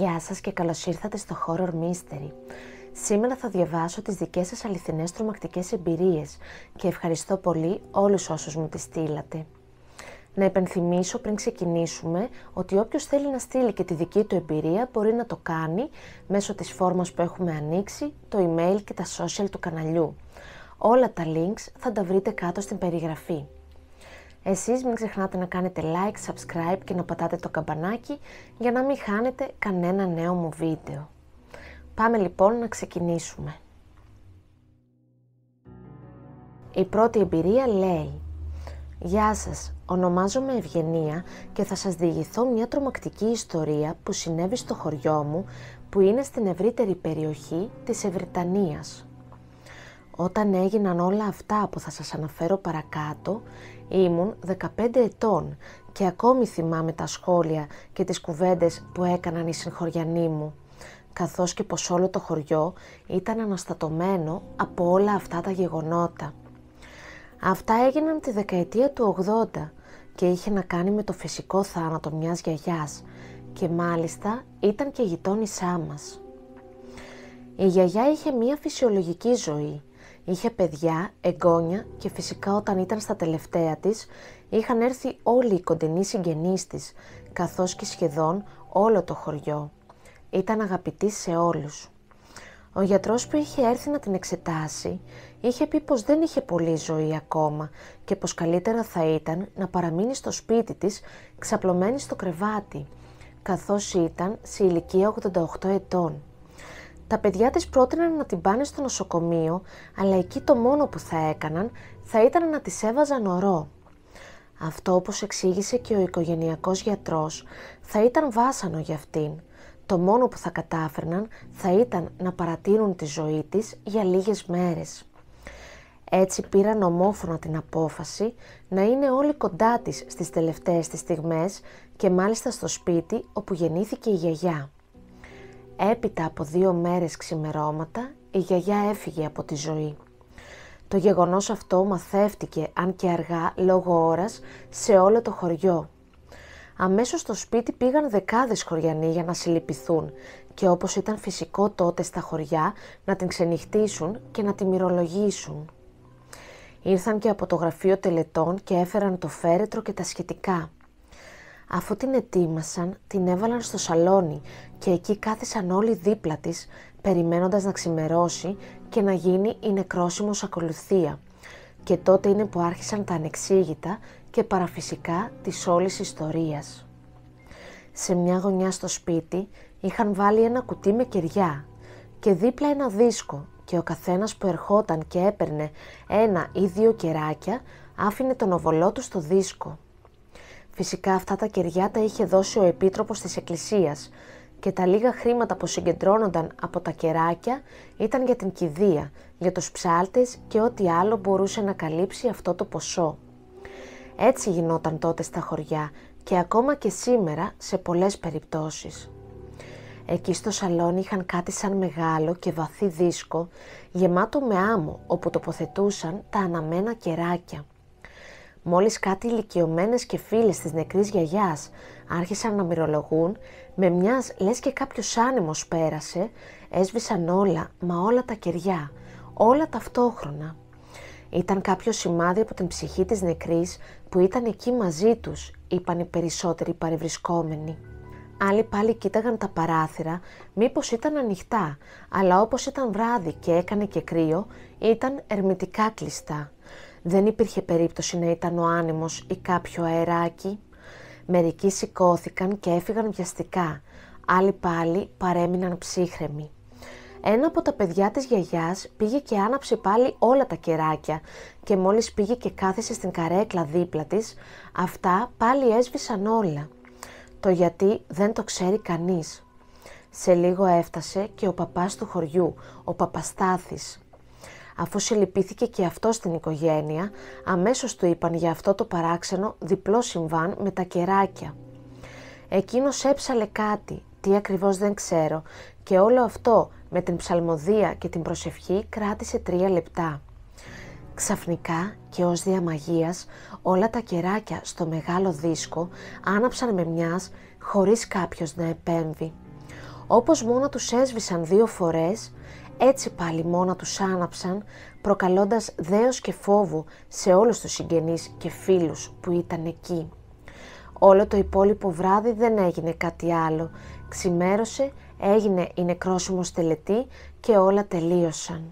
Γεια σας και καλώς ήρθατε στο Horror Mystery. Σήμερα θα διαβάσω τις δικές σας αληθινές τρομακτικές εμπειρίες και ευχαριστώ πολύ όλους όσους μου τις στείλατε. Να υπενθυμίσω πριν ξεκινήσουμε ότι όποιος θέλει να στείλει και τη δική του εμπειρία μπορεί να το κάνει μέσω της φόρμας που έχουμε ανοίξει, το email και τα social του καναλιού. Όλα τα links θα τα βρείτε κάτω στην περιγραφή. Εσείς μην ξεχνάτε να κάνετε like, subscribe και να πατάτε το καμπανάκι για να μην χάνετε κανένα νέο μου βίντεο. Πάμε λοιπόν να ξεκινήσουμε. Η πρώτη εμπειρία λέει Γεια σας, ονομάζομαι Ευγενία και θα σας διηγηθώ μια τρομακτική ιστορία που συνέβη στο χωριό μου που είναι στην ευρύτερη περιοχή της Ευρυτανίας. Όταν έγιναν όλα αυτά που θα σας αναφέρω παρακάτω, Ήμουν 15 ετών και ακόμη θυμάμαι τα σχόλια και τις κουβέντες που έκαναν οι συγχωριανοί μου, καθώς και πως όλο το χωριό ήταν αναστατωμένο από όλα αυτά τα γεγονότα. Αυτά έγιναν τη δεκαετία του 80 και είχε να κάνει με το φυσικό θάνατο μιας γιαγιάς και μάλιστα ήταν και γειτόνισά μας. Η γιαγιά είχε μία φυσιολογική ζωή Είχε παιδιά, εγγόνια και φυσικά όταν ήταν στα τελευταία της είχαν έρθει όλοι οι κοντινοί συγγενείς της, καθώς και σχεδόν όλο το χωριό. Ήταν αγαπητή σε όλους. Ο γιατρός που είχε έρθει να την εξετάσει είχε πει πως δεν είχε πολλή ζωή ακόμα και πως καλύτερα θα ήταν να παραμείνει στο σπίτι της ξαπλωμένη στο κρεβάτι, καθώς ήταν σε ηλικία 88 ετών. Τα παιδιά της πρότειναν να την πάνε στο νοσοκομείο, αλλά εκεί το μόνο που θα έκαναν θα ήταν να της έβαζαν ορό. Αυτό όπως εξήγησε και ο οικογενειακός γιατρός θα ήταν βάσανο για αυτήν. Το μόνο που θα κατάφερναν θα ήταν να παρατείνουν τη ζωή της για λίγες μέρες. Έτσι πήραν ομόφωνα την απόφαση να είναι όλοι κοντά της στις τελευταίες της στιγμές και μάλιστα στο σπίτι όπου γεννήθηκε η γιαγιά. Έπειτα από δύο μέρες ξημερώματα η γιαγιά έφυγε από τη ζωή. Το γεγονός αυτό μαθεύτηκε, αν και αργά, λόγω ώρας, σε όλο το χωριό. Αμέσως στο σπίτι πήγαν δεκάδες χωριανοί για να συλληπιθούν και όπως ήταν φυσικό τότε στα χωριά να την ξενυχτήσουν και να τη μυρολογήσουν. Ήρθαν και από το γραφείο τελετών και έφεραν το φέρετρο και τα σχετικά. Αφού την ετοίμασαν, την έβαλαν στο σαλόνι και εκεί κάθισαν όλοι δίπλα της, περιμένοντας να ξημερώσει και να γίνει η νεκρόσιμος ακολουθία. Και τότε είναι που άρχισαν τα ανεξήγητα και παραφυσικά της όλης ιστορίας. Σε μια γωνιά στο σπίτι είχαν βάλει ένα κουτί με κεριά και δίπλα ένα δίσκο και ο καθένας που ερχόταν και έπαιρνε ένα ή δύο κεράκια άφηνε τον οβολό του στο δίσκο. Φυσικά αυτά τα κεριά τα είχε δώσει ο Επίτροπος της Εκκλησίας και τα λίγα χρήματα που συγκεντρώνονταν από τα κεράκια ήταν για την κηδεία, για τους ψάλτες και ό,τι άλλο μπορούσε να καλύψει αυτό το ποσό. Έτσι γινόταν τότε στα χωριά και ακόμα και σήμερα σε πολλές περιπτώσεις. Εκεί στο σαλόνι είχαν κάτι σαν μεγάλο και βαθύ δίσκο γεμάτο με άμμο όπου τοποθετούσαν τα αναμένα κεράκια. Μόλις κάτι ηλικιωμένες και φίλες της νεκρής γιαγιάς άρχισαν να μυρολογούν, με μιας λες και κάποιος άνεμος πέρασε, έσβησαν όλα, μα όλα τα κεριά, όλα ταυτόχρονα. Ήταν κάποιο σημάδι από την ψυχή της νεκρής που ήταν εκεί μαζί τους, είπαν οι περισσότεροι παρευρισκόμενοι. Άλλοι πάλι κοίταγαν τα παράθυρα, μήπως ήταν ανοιχτά, αλλά όπως ήταν βράδυ και έκανε και κρύο, ήταν ερμητικά κλειστά. Δεν υπήρχε περίπτωση να ήταν ο άνεμος ή κάποιο αεράκι. Μερικοί σηκώθηκαν και έφυγαν βιαστικά, άλλοι πάλι παρέμειναν ψύχρεμοι. Ένα από τα παιδιά της γιαγιάς πήγε και άναψε πάλι όλα τα κεράκια και μόλις πήγε και κάθισε στην καρέκλα δίπλα της, αυτά πάλι έσβησαν όλα. Το γιατί δεν το ξέρει κανείς. Σε λίγο έφτασε και ο παπάς του χωριού, ο Παπαστάθης. Αφού συλληπίθηκε και αυτός στην οικογένεια, αμέσως του είπαν για αυτό το παράξενο διπλό συμβάν με τα κεράκια. Εκείνος έψαλε κάτι, τι ακριβώς δεν ξέρω, και όλο αυτό με την ψαλμοδία και την προσευχή κράτησε τρία λεπτά. Ξαφνικά και ως διαμαγείας όλα τα κεράκια στο μεγάλο δίσκο άναψαν με μιας χωρίς κάποιος να επέμβει. Όπως μόνο τους έσβησαν δύο φορές έτσι πάλι μόνα τους άναψαν, προκαλώντας δέος και φόβο σε όλους τους συγγενείς και φίλους που ήταν εκεί. Όλο το υπόλοιπο βράδυ δεν έγινε κάτι άλλο. Ξημέρωσε, έγινε η νεκρόσιμος τελετή και όλα τελείωσαν.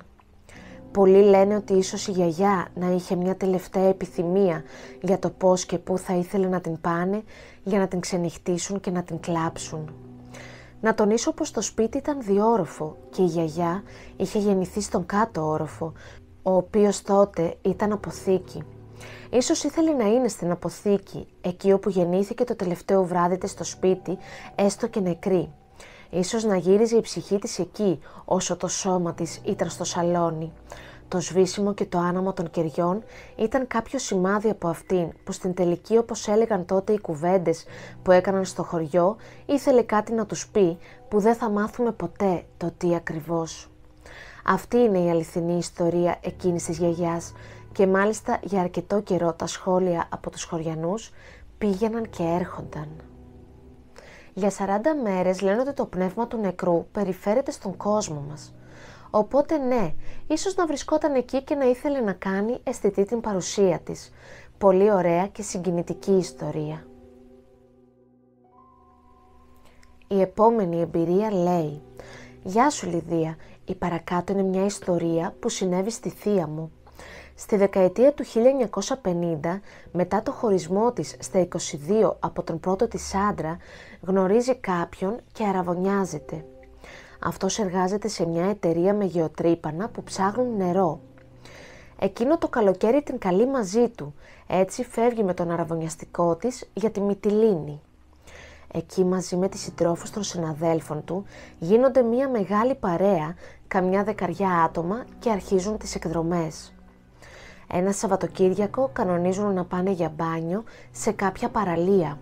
Πολλοί λένε ότι ίσως η γιαγιά να είχε μια τελευταία επιθυμία για το πώς και πού θα ήθελε να την πάνε για να την ξενυχτήσουν και να την κλάψουν. Να τονίσω πως το σπίτι ήταν διόροφο και η γιαγιά είχε γεννηθεί στον κάτω όροφο, ο οποίος τότε ήταν αποθήκη. Ίσως ήθελε να είναι στην αποθήκη, εκεί όπου γεννήθηκε το τελευταίο βράδυ της στο σπίτι, έστω και νεκρή. Ίσως να γύριζε η ψυχή της εκεί, όσο το σώμα της ήταν στο σαλόνι. Το σβήσιμο και το άναμα των κεριών ήταν κάποιο σημάδι από αυτήν που στην τελική όπως έλεγαν τότε οι κουβέντες που έκαναν στο χωριό ήθελε κάτι να τους πει που δεν θα μάθουμε ποτέ το τι ακριβώς. Αυτή είναι η αληθινή ιστορία εκείνης της γιαγιάς και μάλιστα για αρκετό καιρό τα σχόλια από τους χωριανούς πήγαιναν και έρχονταν. Για 40 μέρες λένε ότι το πνεύμα του νεκρού περιφέρεται στον κόσμο μας. Οπότε ναι, ίσως να βρισκόταν εκεί και να ήθελε να κάνει αισθητή την παρουσία της. Πολύ ωραία και συγκινητική ιστορία. Η επόμενη εμπειρία λέει «Γεια σου Λιδία, η παρακάτω είναι μια ιστορία που συνέβη στη θεία μου. Στη δεκαετία του 1950, μετά το χωρισμό της στα 22 από τον πρώτο της άντρα, γνωρίζει κάποιον και αραβωνιάζεται. Αυτός εργάζεται σε μια εταιρεία με γεωτρύπανα που ψάχνουν νερό. Εκείνο το καλοκαίρι την καλεί μαζί του, έτσι φεύγει με τον αραβωνιαστικό της για τη Μυτιλίνη. Εκεί μαζί με τις συντρόφους των συναδέλφων του γίνονται μια μεγάλη παρέα, καμιά δεκαριά άτομα και αρχίζουν τις εκδρομές. Ένα Σαββατοκύριακο κανονίζουν να πάνε για μπάνιο σε κάποια παραλία.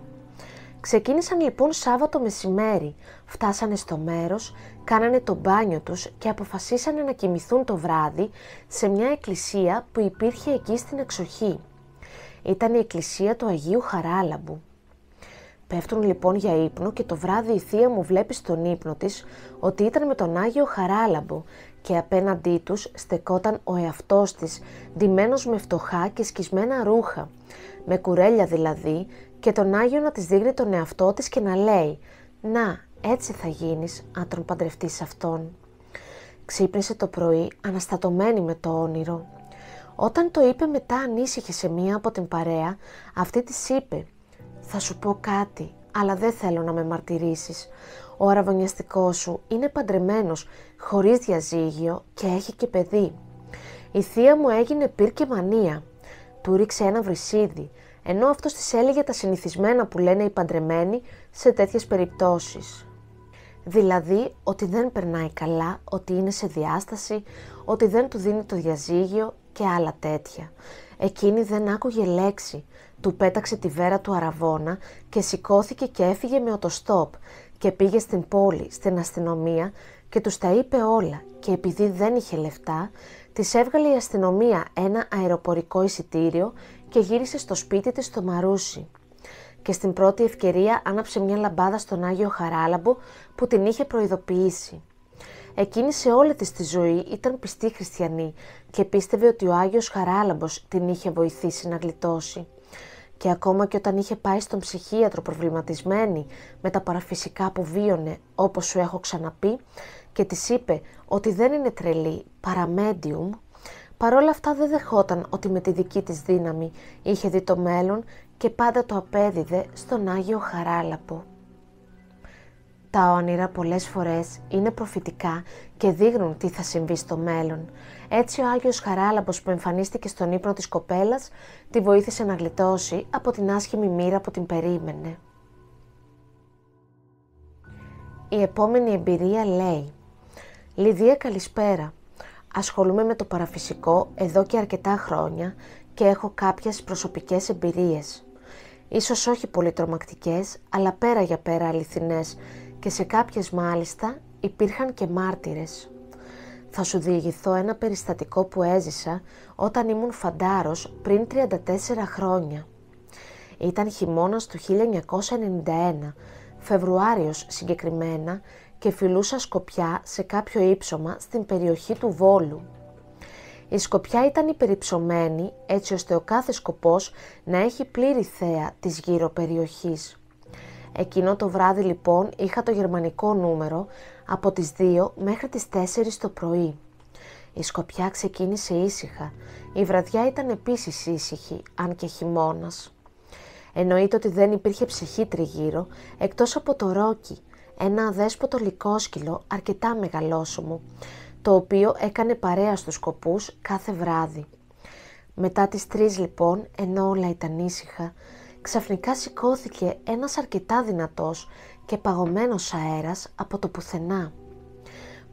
Ξεκίνησαν λοιπόν Σάββατο μεσημέρι, φτάσανε στο μέρος, κάνανε το μπάνιο τους και αποφασίσανε να κοιμηθούν το βράδυ σε μια εκκλησία που υπήρχε εκεί στην εξοχή. Ήταν η εκκλησία του Αγίου Χαράλαμπου. Πέφτουν λοιπόν για ύπνο και το βράδυ η θεία μου βλέπει στον ύπνο της ότι ήταν με τον Άγιο Χαράλαμπο και απέναντί τους στεκόταν ο εαυτός της, ντυμένος με φτωχά και σκισμένα ρούχα, με κουρέλια δηλαδή, και τον Άγιο να της δείχνει τον εαυτό της και να λέει «Να, έτσι θα γίνεις αν τον παντρευτείς αυτόν». Ξύπνησε το πρωί αναστατωμένη με το όνειρο. Όταν το είπε μετά ανήσυχε σε μία από την παρέα, αυτή της είπε «Θα σου πω κάτι, αλλά δεν θέλω να με μαρτυρήσεις. Ο αραβωνιαστικός σου είναι παντρεμένος, χωρίς διαζύγιο και έχει και παιδί. Η θεία μου έγινε πυρ και μανία. Του ρίξε ένα βρυσίδι, ενώ αυτός της έλεγε τα συνηθισμένα που λένε οι παντρεμένοι σε τέτοιες περιπτώσεις. Δηλαδή ότι δεν περνάει καλά, ότι είναι σε διάσταση, ότι δεν του δίνει το διαζύγιο και άλλα τέτοια. Εκείνη δεν άκουγε λέξη, του πέταξε τη βέρα του αραβόνα και σηκώθηκε και έφυγε με το οτοστόπ και πήγε στην πόλη, στην αστυνομία και τους τα είπε όλα και επειδή δεν είχε λεφτά, της έβγαλε η αστυνομία ένα αεροπορικό εισιτήριο και γύρισε στο σπίτι της στο Μαρούσι. Και στην πρώτη ευκαιρία άναψε μια λαμπάδα στον Άγιο Χαράλαμπο που την είχε προειδοποιήσει. Εκείνη σε όλη της τη ζωή ήταν πιστή χριστιανή και πίστευε ότι ο Άγιος Χαράλαμπος την είχε βοηθήσει να γλιτώσει. Και ακόμα και όταν είχε πάει στον ψυχίατρο προβληματισμένη με τα παραφυσικά που βίωνε, όπως σου έχω ξαναπεί, και της είπε ότι δεν είναι τρελή, παραμέντιουμ, Παρόλα αυτά δεν δεχόταν ότι με τη δική της δύναμη είχε δει το μέλλον και πάντα το απέδιδε στον Άγιο Χαράλαπο. Τα όνειρα πολλές φορές είναι προφητικά και δείχνουν τι θα συμβεί στο μέλλον. Έτσι ο Άγιος Χαράλαμπος που εμφανίστηκε στον ύπνο της κοπέλας τη βοήθησε να γλιτώσει από την άσχημη μοίρα που την περίμενε. Η επόμενη εμπειρία λέει «Λιδία καλησπέρα. Ασχολούμαι με το παραφυσικό εδώ και αρκετά χρόνια και έχω κάποιες προσωπικές εμπειρίες. Ίσως όχι πολύ τρομακτικές, αλλά πέρα για πέρα αληθινές και σε κάποιες μάλιστα υπήρχαν και μάρτυρες. Θα σου διηγηθώ ένα περιστατικό που έζησα όταν ήμουν φαντάρος πριν 34 χρόνια. Ήταν χειμώνας του 1991, Φεβρουάριος συγκεκριμένα και φιλούσα σκοπιά σε κάποιο ύψωμα στην περιοχή του Βόλου. Η σκοπιά ήταν υπερυψωμένη έτσι ώστε ο κάθε σκοπός να έχει πλήρη θέα της γύρω περιοχής. Εκείνο το βράδυ λοιπόν είχα το γερμανικό νούμερο από τις 2 μέχρι τις 4 το πρωί. Η σκοπιά ξεκίνησε ήσυχα. Η βραδιά ήταν επίσης ήσυχη, αν και χειμώνας. Εννοείται ότι δεν υπήρχε ψυχή τριγύρω, εκτός από το ρόκι, ένα αδέσποτο λικόσκυλο αρκετά μεγαλόσωμο, το οποίο έκανε παρέα στους κοπούς κάθε βράδυ. Μετά τις τρεις λοιπόν, ενώ όλα ήταν ήσυχα, ξαφνικά σηκώθηκε ένας αρκετά δυνατός και παγωμένος αέρας από το πουθενά.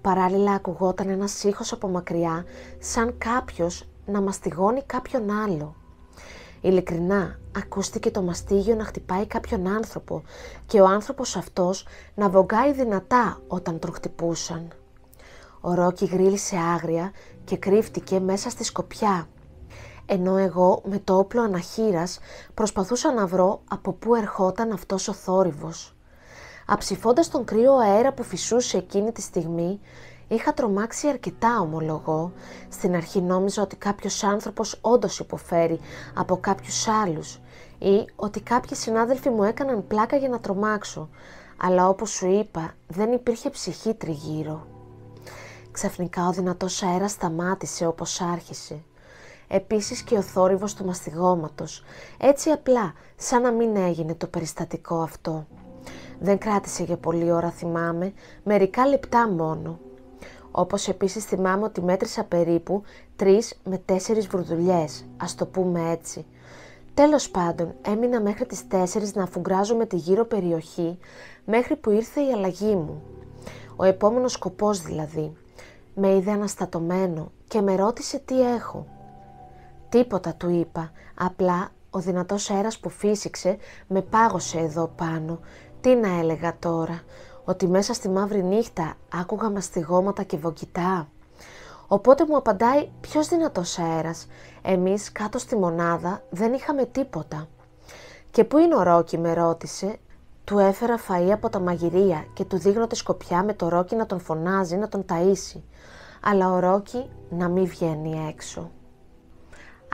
Παράλληλα ακουγόταν ένας ήχος από μακριά, σαν κάποιος να μαστιγώνει κάποιον άλλο. Ειλικρινά, ακούστηκε το μαστίγιο να χτυπάει κάποιον άνθρωπο και ο άνθρωπος αυτός να βογκάει δυνατά όταν τον χτυπούσαν. Ο Ρόκι γρίλησε άγρια και κρύφτηκε μέσα στη σκοπιά. Ενώ εγώ με το όπλο αναχείρας προσπαθούσα να βρω από πού ερχόταν αυτός ο θόρυβος. Αψηφώντας τον κρύο αέρα που φυσούσε εκείνη τη στιγμή, Είχα τρομάξει αρκετά, ομολογώ. Στην αρχή νόμιζα ότι κάποιος άνθρωπος όντως υποφέρει από κάποιους άλλους ή ότι κάποιοι συνάδελφοι μου έκαναν πλάκα για να τρομάξω. Αλλά όπως σου είπα, δεν υπήρχε ψυχή τριγύρω. Ξαφνικά ο δυνατός αέρας σταμάτησε όπως άρχισε. Επίσης και ο θόρυβος του μαστιγώματος. Έτσι απλά, σαν να μην έγινε το περιστατικό αυτό. Δεν κράτησε για πολλή ώρα θυμάμαι, μερικά λεπτά μόνο. Όπως επίσης θυμάμαι ότι μέτρησα περίπου 3 με 4 βουρδουλιές, ας το πούμε έτσι. Τέλος πάντων, έμεινα μέχρι τις 4 να αφουγκράζω με τη γύρω περιοχή, μέχρι που ήρθε η αλλαγή μου. Ο επόμενος σκοπός δηλαδή. Με είδε αναστατωμένο και με ρώτησε τι έχω. Τίποτα του είπα, απλά ο δυνατός αέρας που φύσηξε με πάγωσε εδώ πάνω. Τι να έλεγα τώρα, ότι μέσα στη μαύρη νύχτα άκουγα μαστιγώματα και βογγητά. Οπότε μου απαντάει ποιος δυνατός αέρας. Εμείς κάτω στη μονάδα δεν είχαμε τίποτα. Και πού είναι ο Ρόκι με ρώτησε. Του έφερα φαΐ από τα μαγειρία και του δείχνω τη σκοπιά με το Ρόκι να τον φωνάζει να τον ταΐσει. Αλλά ο Ρόκι να μην βγαίνει έξω.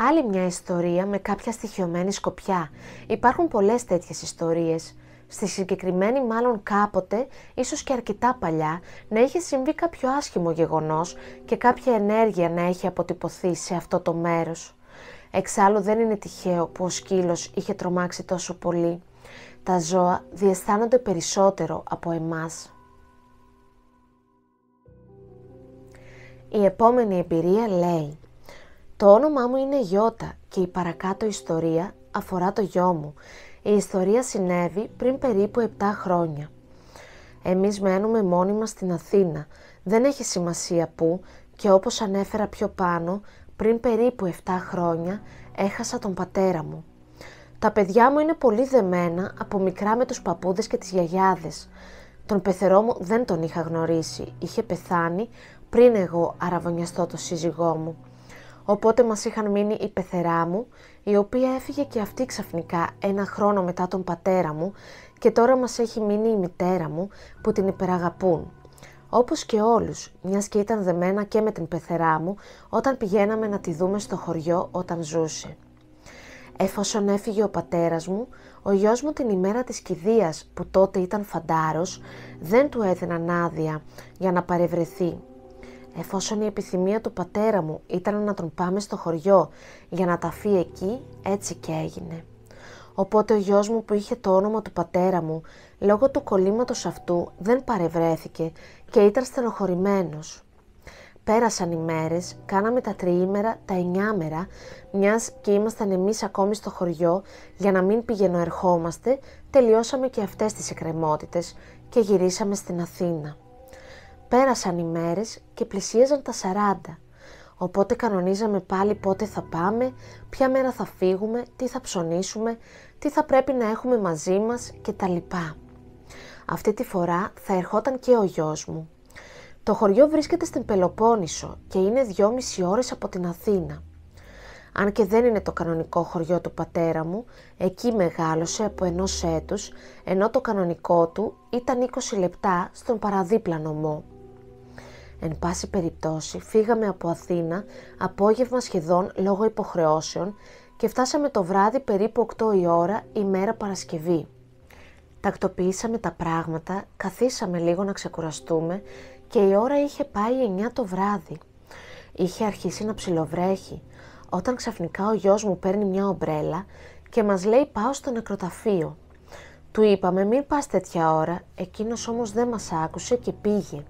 Άλλη μια ιστορία με κάποια στοιχειωμένη σκοπιά. Υπάρχουν πολλές τέτοιες ιστορίες. Στη συγκεκριμένη μάλλον κάποτε, ίσως και αρκετά παλιά, να είχε συμβεί κάποιο άσχημο γεγονός και κάποια ενέργεια να έχει αποτυπωθεί σε αυτό το μέρος. Εξάλλου δεν είναι τυχαίο που ο σκύλος είχε τρομάξει τόσο πολύ. Τα ζώα διαισθάνονται περισσότερο από εμάς. Η επόμενη εμπειρία λέει «Το όνομά μου είναι Γιώτα και η παρακάτω ιστορία αφορά το γιο μου η ιστορία συνέβη πριν περίπου 7 χρόνια. Εμείς μένουμε μόνοι μας στην Αθήνα. Δεν έχει σημασία που και όπως ανέφερα πιο πάνω, πριν περίπου 7 χρόνια έχασα τον πατέρα μου. Τα παιδιά μου είναι πολύ δεμένα από μικρά με τους παππούδες και τις γιαγιάδες. Τον πεθερό μου δεν τον είχα γνωρίσει, είχε πεθάνει πριν εγώ αραβωνιαστώ το σύζυγό μου. Οπότε μας είχαν μείνει η πεθερά μου, η οποία έφυγε και αυτή ξαφνικά ένα χρόνο μετά τον πατέρα μου και τώρα μας έχει μείνει η μητέρα μου που την υπεραγαπούν. Όπως και όλους, μιας και ήταν δεμένα και με την πεθερά μου όταν πηγαίναμε να τη δούμε στο χωριό όταν ζούσε. Εφόσον έφυγε ο πατέρας μου, ο γιος μου την ημέρα της κηδείας που τότε ήταν φαντάρος δεν του έδιναν άδεια για να παρευρεθεί Εφόσον η επιθυμία του πατέρα μου ήταν να τον πάμε στο χωριό για να ταφεί εκεί, έτσι και έγινε. Οπότε ο γιος μου που είχε το όνομα του πατέρα μου, λόγω του κολλήματος αυτού δεν παρευρέθηκε και ήταν στενοχωρημένος. Πέρασαν οι μέρες, κάναμε τα τριήμερα, τα εννιάμερα, μιας και ήμασταν εμείς ακόμη στο χωριό για να μην πηγαίνω ερχόμαστε, τελειώσαμε και αυτές τις εκκρεμότητες και γυρίσαμε στην Αθήνα. Πέρασαν οι μέρες και πλησίαζαν τα 40. Οπότε κανονίζαμε πάλι πότε θα πάμε, ποια μέρα θα φύγουμε, τι θα ψωνίσουμε, τι θα πρέπει να έχουμε μαζί μας και τα λοιπά. Αυτή τη φορά θα ερχόταν και ο γιος μου. Το χωριό βρίσκεται στην Πελοπόννησο και είναι 2,5 ώρες από την Αθήνα. Αν και δεν είναι το κανονικό χωριό του πατέρα μου, εκεί μεγάλωσε από ενός έτους, ενώ το κανονικό του ήταν 20 λεπτά στον παραδίπλανο μου. Εν πάση περιπτώσει, φύγαμε από Αθήνα απόγευμα σχεδόν λόγω υποχρεώσεων και φτάσαμε το βράδυ περίπου 8 η ώρα ημέρα Παρασκευή. Τακτοποιήσαμε τα πράγματα, καθίσαμε λίγο να ξεκουραστούμε και η ώρα είχε πάει 9 το βράδυ. Είχε αρχίσει να ψιλοβρέχει, όταν ξαφνικά ο γιος μου παίρνει μια ομπρέλα και μας λέει πάω στο νεκροταφείο. Του είπαμε μην πας τέτοια ώρα, εκείνος όμως δεν μας άκουσε και πήγε.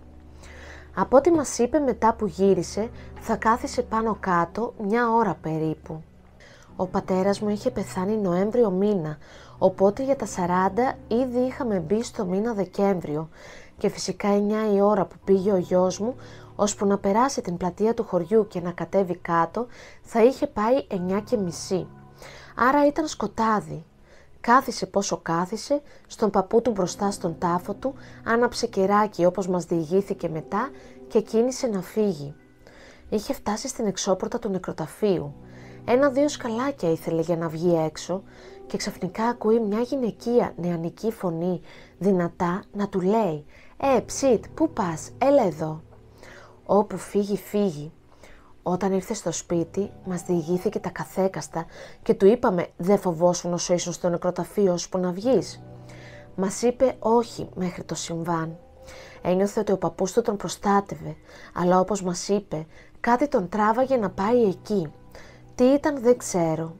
Από ό,τι μας είπε μετά που γύρισε, θα κάθισε πάνω κάτω μια ώρα περίπου. Ο πατέρας μου είχε πεθάνει Νοέμβριο μήνα, οπότε για τα 40 ήδη είχαμε μπει στο μήνα Δεκέμβριο και φυσικά 9 η ώρα που πήγε ο γιος μου, ώσπου να περάσει την πλατεία του χωριού και να κατέβει κάτω, θα είχε πάει 9 και μισή. Άρα ήταν σκοτάδι. Κάθισε πόσο κάθισε, στον παππού του μπροστά στον τάφο του, άναψε κεράκι όπως μας διηγήθηκε μετά και κίνησε να φύγει. Είχε φτάσει στην εξώπορτα του νεκροταφείου. Ένα-δύο σκαλάκια ήθελε για να βγει έξω και ξαφνικά ακούει μια γυναικεία νεανική φωνή δυνατά να του λέει «Ε, ψιτ, πού πας, έλα εδώ». Όπου φύγει, φύγει. Όταν ήρθε στο σπίτι, μας διηγήθηκε τα καθέκαστα και του είπαμε: Δεν φοβόσουν όσο ήσουν στο νεκροταφείο ώσπου που να βγεις. Μας είπε όχι μέχρι το συμβάν. Ένιωθε ότι ο παππούς του τον προστάτευε, αλλά όπως μας είπε, κάτι τον τράβαγε να πάει εκεί. Τι ήταν δεν ξέρω.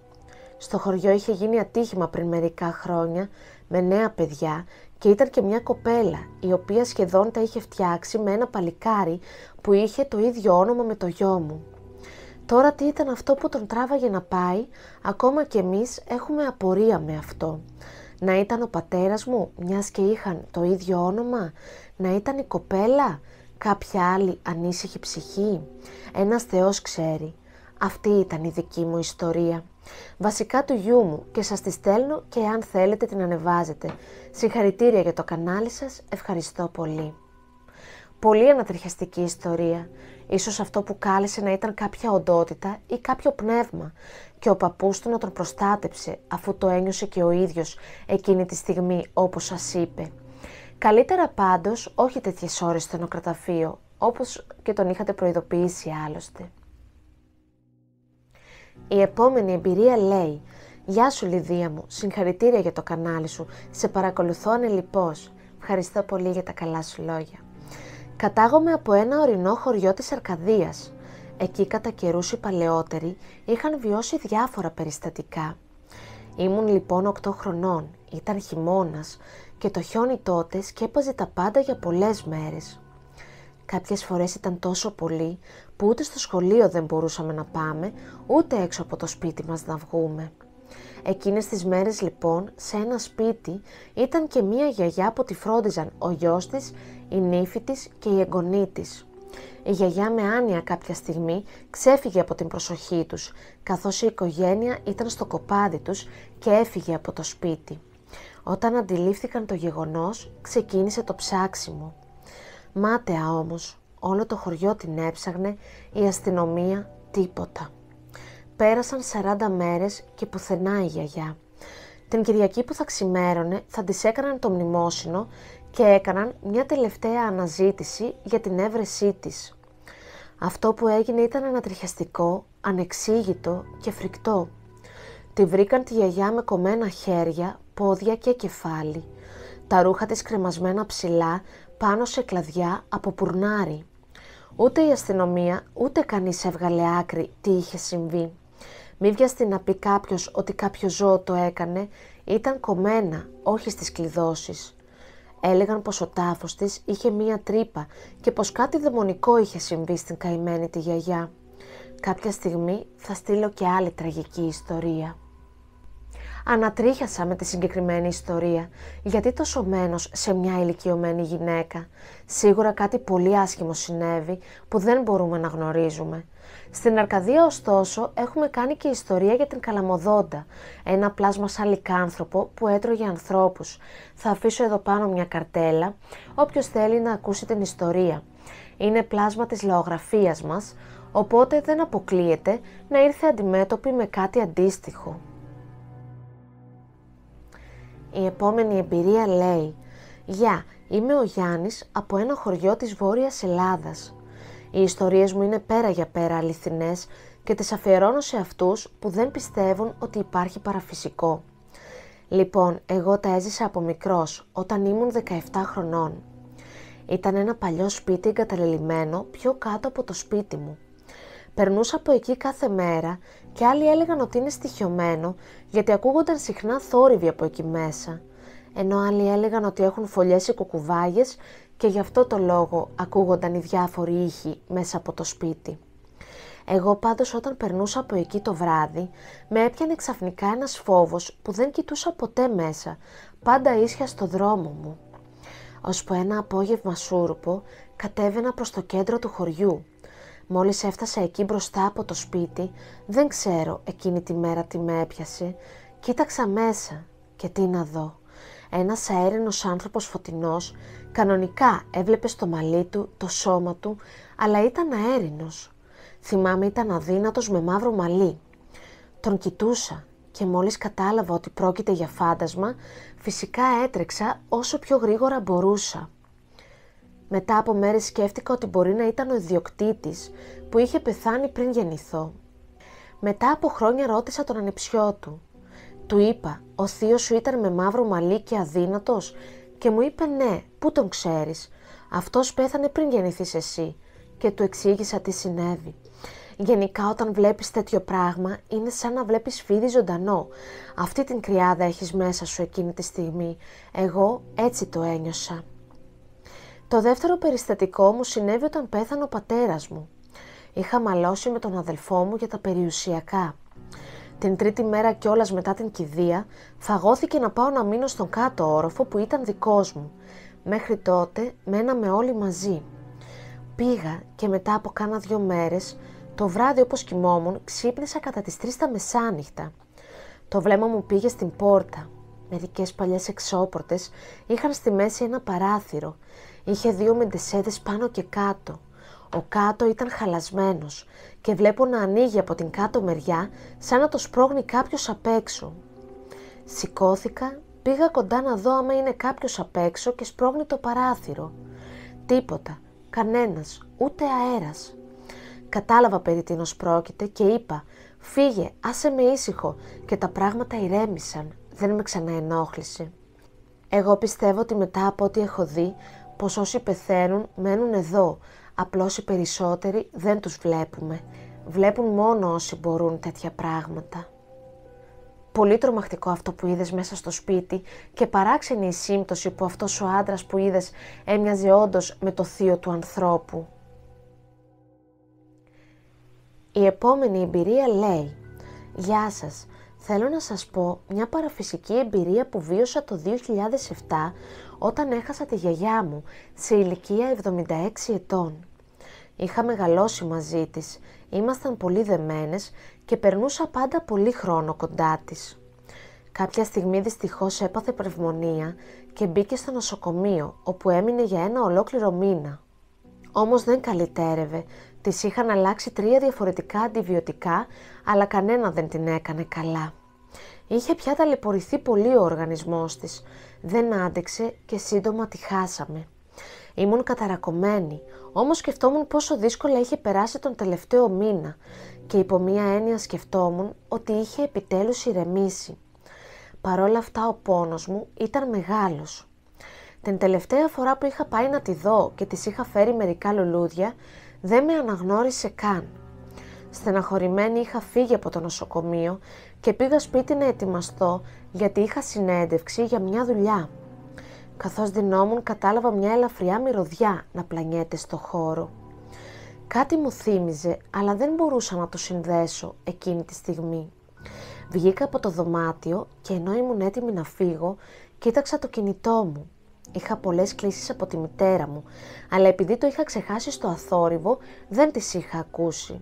Στο χωριό είχε γίνει ατύχημα πριν μερικά χρόνια με νέα παιδιά και ήταν και μια κοπέλα η οποία σχεδόν τα είχε φτιάξει με ένα παλικάρι που είχε το ίδιο όνομα με το γιο μου. Τώρα τι ήταν αυτό που τον τράβαγε να πάει, ακόμα και εμείς έχουμε απορία με αυτό. Να ήταν ο πατέρας μου, μιας και είχαν το ίδιο όνομα, να ήταν η κοπέλα, κάποια άλλη ανήσυχη ψυχή, ένας θεός ξέρει. Αυτή ήταν η δική μου ιστορία. Βασικά του γιού μου και σας τη στέλνω και αν θέλετε την ανεβάζετε. Συγχαρητήρια για το κανάλι σας, ευχαριστώ πολύ. Πολύ ανατριχιαστική ιστορία. Ίσως αυτό που κάλεσε να ήταν κάποια οντότητα ή κάποιο πνεύμα και ο παππούς του να τον προστάτεψε αφού το ένιωσε και ο ίδιος εκείνη τη στιγμή όπως σας είπε. Καλύτερα πάντως όχι τέτοιες ώρες στο νοκραταφείο όπως και τον είχατε προειδοποιήσει άλλωστε. Η επόμενη εμπειρία λέει «Γεια σου Λιδία μου, συγχαρητήρια για το κανάλι σου, σε παρακολουθώ ανελιπώς, ευχαριστώ πολύ για τα καλά σου λόγια». Κατάγομαι από ένα ορεινό χωριό της Αρκαδίας. Εκεί κατά καιρούς οι παλαιότεροι είχαν βιώσει διάφορα περιστατικά. Ήμουν λοιπόν 8 χρονών, ήταν χειμώνας και το χιόνι τότε σκέπαζε τα πάντα για πολλές μέρες. Κάποιες φορές ήταν τόσο πολύ που ούτε στο σχολείο δεν μπορούσαμε να πάμε, ούτε έξω από το σπίτι μας να βγούμε. Εκείνες τις μέρες λοιπόν, σε ένα σπίτι, ήταν και μία γιαγιά που τη φρόντιζαν ο γιος της, η νύφη της και η εγγονή της. Η γιαγιά με άνοια κάποια στιγμή ξέφυγε από την προσοχή τους, καθώς η οικογένεια ήταν στο κοπάδι τους και έφυγε από το σπίτι. Όταν αντιλήφθηκαν το γεγονός, ξεκίνησε το ψάξιμο. Μάταια όμως, όλο το χωριό την έψαγνε, η αστυνομία τίποτα. Πέρασαν 40 μέρες και πουθενά η γιαγιά. Την Κυριακή που θα ξημέρωνε θα της έκαναν το μνημόσυνο και έκαναν μια τελευταία αναζήτηση για την έβρεσή της. Αυτό που έγινε ήταν ανατριχιαστικό, ανεξήγητο και φρικτό. Τη βρήκαν τη γιαγιά με κομμένα χέρια, πόδια και κεφάλι. Τα ρούχα της κρεμασμένα ψηλά πάνω σε κλαδιά από πουρνάρι. Ούτε η αστυνομία, ούτε κανείς έβγαλε άκρη τι είχε συμβεί. Μη βιαστεί να πει κάποιος ότι κάποιο ζώο το έκανε, ήταν κομμένα, όχι στις κλειδώσεις. Έλεγαν πως ο τάφος της είχε μία τρύπα και πως κάτι δαιμονικό είχε συμβεί στην καημένη τη γιαγιά. Κάποια στιγμή θα στείλω και άλλη τραγική ιστορία. Ανατρίχιασα με τη συγκεκριμένη ιστορία. Γιατί το μένος σε μια ηλικιωμένη γυναίκα. Σίγουρα κάτι πολύ άσχημο συνέβη που δεν μπορούμε να γνωρίζουμε. Στην Αρκαδία ωστόσο έχουμε κάνει και ιστορία για την Καλαμοδόντα, ένα πλάσμα σαν που έτρωγε ανθρώπους. Θα αφήσω εδώ πάνω μια καρτέλα, Όποιος θέλει να ακούσει την ιστορία. Είναι πλάσμα της λαογραφίας μας, οπότε δεν αποκλείεται να ήρθε αντιμέτωπη με κάτι αντίστοιχο. Η επόμενη εμπειρία λέει «Γεια, είμαι ο Γιάννης από ένα χωριό της Βόρειας Ελλάδας. Οι ιστορίες μου είναι πέρα για πέρα αληθινές και τις αφιερώνω σε αυτούς που δεν πιστεύουν ότι υπάρχει παραφυσικό. Λοιπόν, εγώ τα έζησα από μικρός, όταν ήμουν 17 χρονών. Ήταν ένα παλιό σπίτι εγκαταλελειμμένο πιο κάτω από το σπίτι μου. Περνούσα από εκεί κάθε μέρα και άλλοι έλεγαν ότι είναι στοιχειωμένο γιατί ακούγονταν συχνά θόρυβοι από εκεί μέσα. Ενώ άλλοι έλεγαν ότι έχουν φωλιές ή κουκουβάγες και γι' αυτό το λόγο ακούγονταν οι διάφοροι ήχοι μέσα από το σπίτι. Εγώ πάντως όταν περνούσα από εκεί το βράδυ, με έπιανε ξαφνικά ένας φόβος που δεν κοιτούσα ποτέ μέσα, πάντα ίσια στο δρόμο μου. Ως που ένα απόγευμα σούρπο κατέβαινα προς το κέντρο του χωριού. Μόλις έφτασα εκεί μπροστά από το σπίτι, δεν ξέρω εκείνη τη μέρα τι με έπιασε, κοίταξα μέσα και τι να δω. Ένας αέρινος άνθρωπος φωτεινός, κανονικά έβλεπε στο μαλλί του, το σώμα του, αλλά ήταν αέρινος. Θυμάμαι ήταν αδύνατος με μαύρο μαλλί. Τον κοιτούσα και μόλις κατάλαβα ότι πρόκειται για φάντασμα, φυσικά έτρεξα όσο πιο γρήγορα μπορούσα. Μετά από μέρες σκέφτηκα ότι μπορεί να ήταν ο ιδιοκτήτης που είχε πεθάνει πριν γεννηθώ. Μετά από χρόνια ρώτησα τον ανεψιό του. Του είπα, ο θείος σου ήταν με μαύρο μαλλί και αδύνατος και μου είπε ναι, πού τον ξέρεις. Αυτός πέθανε πριν γεννηθείς εσύ και του εξήγησα τι συνέβη. Γενικά όταν βλέπεις τέτοιο πράγμα είναι σαν να βλέπεις φίδι ζωντανό. Αυτή την κρυάδα έχεις μέσα σου εκείνη τη στιγμή. Εγώ έτσι το ένιωσα. Το δεύτερο περιστατικό μου συνέβη όταν πέθανε ο πατέρας μου. Είχα μαλώσει με τον αδελφό μου για τα περιουσιακά. Την τρίτη μέρα κιόλας μετά την κηδεία, φαγώθηκε να πάω να μείνω στον κάτω όροφο που ήταν δικός μου. Μέχρι τότε μέναμε όλοι μαζί. Πήγα και μετά από κάνα δυο μέρες, το βράδυ όπως κοιμόμουν, ξύπνησα κατά τις 3 τα μεσάνυχτα. Το βλέμμα μου πήγε στην πόρτα. Μερικές παλιές εξώπορτες είχαν στη μέση ένα παράθυρο. Είχε δύο μεντεσέδες πάνω και κάτω. Ο κάτω ήταν χαλασμένος και βλέπω να ανοίγει από την κάτω μεριά σαν να το σπρώγνει κάποιος απ' έξω. Σηκώθηκα, πήγα κοντά να δω άμα είναι κάποιος απ' έξω και σπρώγνει το παράθυρο. Τίποτα, κανένας, ούτε αέρας. Κατάλαβα περί τίνος πρόκειται και είπα «Φύγε, άσε με ήσυχο» και τα πράγματα ηρέμησαν, δεν με ξαναενόχλησε. Εγώ πιστεύω ότι μετά από ό,τι έχω δει, πως όσοι πεθαίνουν μένουν εδώ, απλώς οι περισσότεροι δεν τους βλέπουμε. Βλέπουν μόνο όσοι μπορούν τέτοια πράγματα. Πολύ τρομακτικό αυτό που είδες μέσα στο σπίτι και παράξενη η σύμπτωση που αυτός ο άντρας που είδες έμοιαζε όντως με το θείο του ανθρώπου. Η επόμενη εμπειρία λέει «Γεια σας, θέλω να σας πω μια παραφυσική εμπειρία που βίωσα το 2007 όταν έχασα τη γιαγιά μου σε ηλικία 76 ετών. Είχα μεγαλώσει μαζί της, ήμασταν πολύ δεμένες και περνούσα πάντα πολύ χρόνο κοντά της. Κάποια στιγμή δυστυχώς έπαθε πνευμονία και μπήκε στο νοσοκομείο, όπου έμεινε για ένα ολόκληρο μήνα. Όμως δεν καλυτέρευε, της είχαν αλλάξει τρία διαφορετικά αντιβιωτικά, αλλά κανένα δεν την έκανε καλά. Είχε πια ταλαιπωρηθεί πολύ ο οργανισμός της δεν άντεξε και σύντομα τη χάσαμε. Ήμουν καταρακωμένη, όμως σκεφτόμουν πόσο δύσκολα είχε περάσει τον τελευταίο μήνα και υπό μία έννοια σκεφτόμουν ότι είχε επιτέλους ηρεμήσει. Παρόλα αυτά ο πόνος μου ήταν μεγάλος. Την τελευταία φορά που είχα πάει να τη δω και της είχα φέρει μερικά λουλούδια, δεν με αναγνώρισε καν. Στεναχωρημένη είχα φύγει από το νοσοκομείο και πήγα σπίτι να ετοιμαστώ γιατί είχα συνέντευξη για μια δουλειά. Καθώς δυνόμουν κατάλαβα μια ελαφριά μυρωδιά να πλανιέται στο χώρο. Κάτι μου θύμιζε, αλλά δεν μπορούσα να το συνδέσω εκείνη τη στιγμή. Βγήκα από το δωμάτιο και ενώ ήμουν έτοιμη να φύγω, κοίταξα το κινητό μου. Είχα πολλές κλήσεις από τη μητέρα μου, αλλά επειδή το είχα ξεχάσει στο αθόρυβο, δεν τις είχα ακούσει.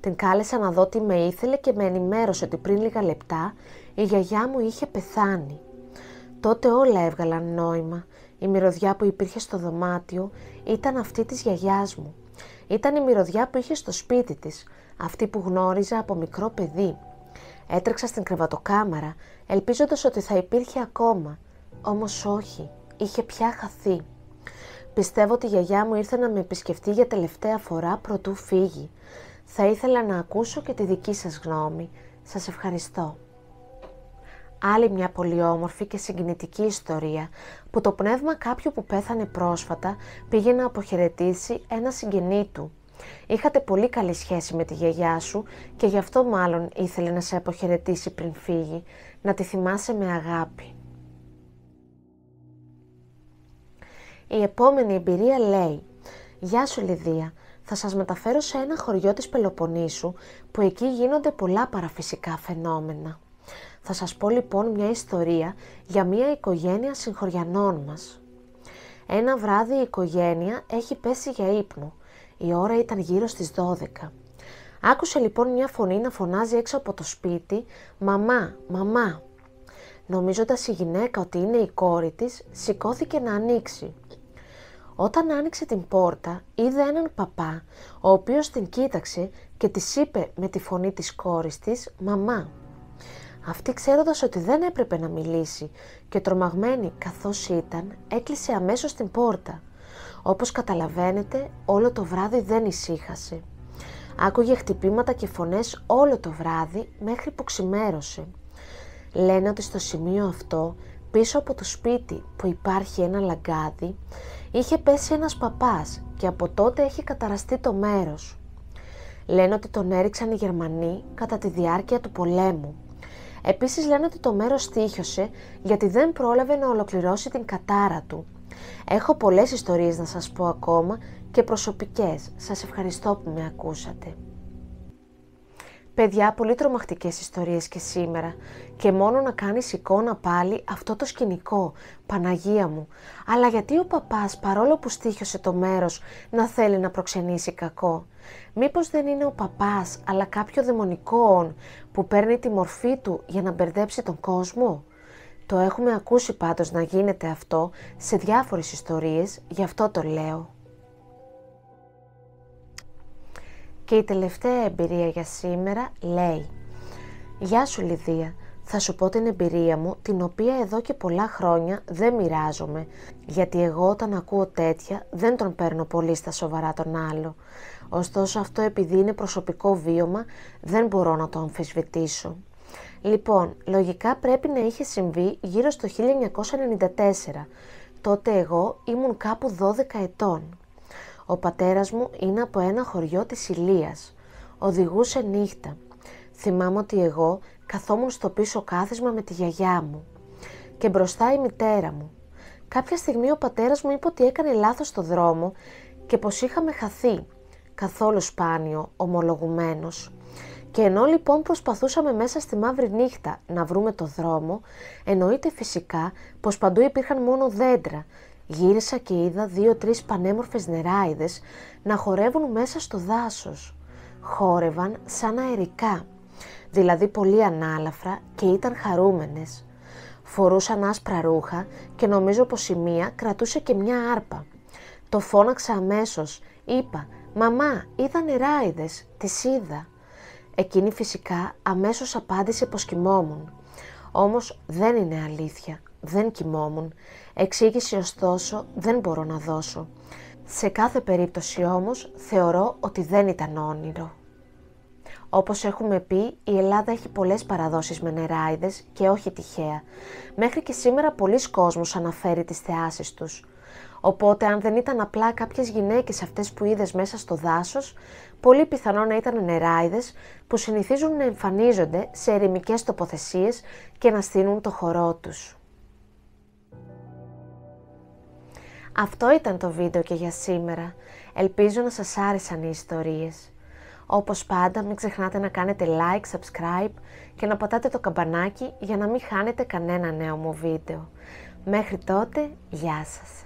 Την κάλεσα να δω τι με ήθελε και με ενημέρωσε ότι πριν λίγα λεπτά η γιαγιά μου είχε πεθάνει. Τότε όλα έβγαλαν νόημα. Η μυρωδιά που υπήρχε στο δωμάτιο ήταν αυτή της γιαγιάς μου. Ήταν η μυρωδιά που είχε στο σπίτι της, αυτή που γνώριζα από μικρό παιδί. Έτρεξα στην κρεβατοκάμαρα, ελπίζοντας ότι θα υπήρχε ακόμα. Όμως όχι, είχε πια χαθεί. Πιστεύω ότι η γιαγιά μου ήρθε να με επισκεφτεί για τελευταία φορά προτού φύγει. Θα ήθελα να ακούσω και τη δική σας γνώμη. Σας ευχαριστώ. Άλλη μια πολύ όμορφη και συγκινητική ιστορία που το πνεύμα κάποιου που πέθανε πρόσφατα πήγε να αποχαιρετήσει ένα συγγενή του. Είχατε πολύ καλή σχέση με τη γιαγιά σου και γι' αυτό μάλλον ήθελε να σε αποχαιρετήσει πριν φύγει, να τη θυμάσαι με αγάπη. Η επόμενη εμπειρία λέει «Γεια σου Λιδία, θα σας μεταφέρω σε ένα χωριό της Πελοποννήσου που εκεί γίνονται πολλά παραφυσικά φαινόμενα. Θα σας πω λοιπόν μια ιστορία για μια οικογένεια συγχωριανών μας. Ένα βράδυ η οικογένεια έχει πέσει για ύπνο. Η ώρα ήταν γύρω στις 12. Άκουσε λοιπόν μια φωνή να φωνάζει έξω από το σπίτι «Μαμά, μαμά». Νομίζοντας η γυναίκα ότι είναι η κόρη της, σηκώθηκε να ανοίξει – όταν άνοιξε την πόρτα, είδε έναν παπά, ο οποίος την κοίταξε και της είπε με τη φωνή της κόρης της «Μαμά». Αυτή ξέροντας ότι δεν έπρεπε να μιλήσει και τρομαγμένη καθώς ήταν, έκλεισε αμέσως την πόρτα. Όπως καταλαβαίνετε, όλο το βράδυ δεν ησύχασε. Άκουγε χτυπήματα και φωνές όλο το βράδυ μέχρι που ξημέρωσε. Λένε ότι στο σημείο αυτό Πίσω από το σπίτι που υπάρχει ένα λαγκάδι είχε πέσει ένας παπάς και από τότε έχει καταραστεί το μέρος. Λένε ότι τον έριξαν οι Γερμανοί κατά τη διάρκεια του πολέμου. Επίσης λένε ότι το μέρος τύχιωσε γιατί δεν πρόλαβε να ολοκληρώσει την κατάρα του. Έχω πολλές ιστορίες να σας πω ακόμα και προσωπικές. Σας ευχαριστώ που με ακούσατε. Παιδιά, πολύ τρομακτικές ιστορίες και σήμερα και μόνο να κάνεις εικόνα πάλι αυτό το σκηνικό, Παναγία μου. Αλλά γιατί ο παπάς παρόλο που στήχιωσε το μέρος να θέλει να προξενήσει κακό. Μήπως δεν είναι ο παπάς αλλά κάποιο δαιμονικό όν που παίρνει τη μορφή του για να μπερδέψει τον κόσμο. Το έχουμε ακούσει πάντως να γίνεται αυτό σε διάφορες ιστορίες, γι' αυτό το λέω. Και η τελευταία εμπειρία για σήμερα λέει «Γεια σου Λιδία, θα σου πω την εμπειρία μου την οποία εδώ και πολλά χρόνια δεν μοιράζομαι γιατί εγώ όταν ακούω τέτοια δεν τον παίρνω πολύ στα σοβαρά τον άλλο. Ωστόσο αυτό επειδή είναι προσωπικό βίωμα δεν μπορώ να το αμφισβητήσω. Λοιπόν, λογικά πρέπει να είχε συμβεί γύρω στο 1994. Τότε εγώ ήμουν κάπου 12 ετών. Ο πατέρας μου είναι από ένα χωριό της Ηλίας. Οδηγούσε νύχτα. Θυμάμαι ότι εγώ καθόμουν στο πίσω κάθισμα με τη γιαγιά μου και μπροστά η μητέρα μου. Κάποια στιγμή ο πατέρας μου είπε ότι έκανε λάθος το δρόμο και πως είχαμε χαθεί. Καθόλου σπάνιο, ομολογουμένος. Και ενώ λοιπόν προσπαθούσαμε μέσα στη μαύρη νύχτα να βρούμε το δρόμο, εννοείται φυσικά πως παντού υπήρχαν μόνο δέντρα Γύρισα και είδα δύο-τρεις πανέμορφες νεράιδες να χορεύουν μέσα στο δάσος. Χόρευαν σαν αερικά, δηλαδή πολύ ανάλαφρα και ήταν χαρούμενες. Φορούσαν άσπρα ρούχα και νομίζω πως η μία κρατούσε και μια άρπα. Το φώναξα αμέσως. Είπα «Μαμά, είδα νεράιδες, τις είδα». Εκείνη φυσικά αμέσως απάντησε πως κοιμόμουν. Όμως δεν είναι αλήθεια δεν κοιμόμουν. Εξήγηση ωστόσο δεν μπορώ να δώσω. Σε κάθε περίπτωση όμως θεωρώ ότι δεν ήταν όνειρο. Όπως έχουμε πει, η Ελλάδα έχει πολλές παραδόσεις με νεράιδες και όχι τυχαία. Μέχρι και σήμερα πολλοί κόσμος αναφέρει τις θεάσεις τους. Οπότε αν δεν ήταν απλά κάποιες γυναίκες αυτές που είδες μέσα στο δάσος, πολύ πιθανό να ήταν νεράιδες που συνηθίζουν να εμφανίζονται σε ερημικές τοποθεσίες και να στείνουν το χορό τους. Αυτό ήταν το βίντεο και για σήμερα. Ελπίζω να σας άρεσαν οι ιστορίες. Όπως πάντα μην ξεχνάτε να κάνετε like, subscribe και να πατάτε το καμπανάκι για να μην χάνετε κανένα νέο μου βίντεο. Μέχρι τότε, γεια σας!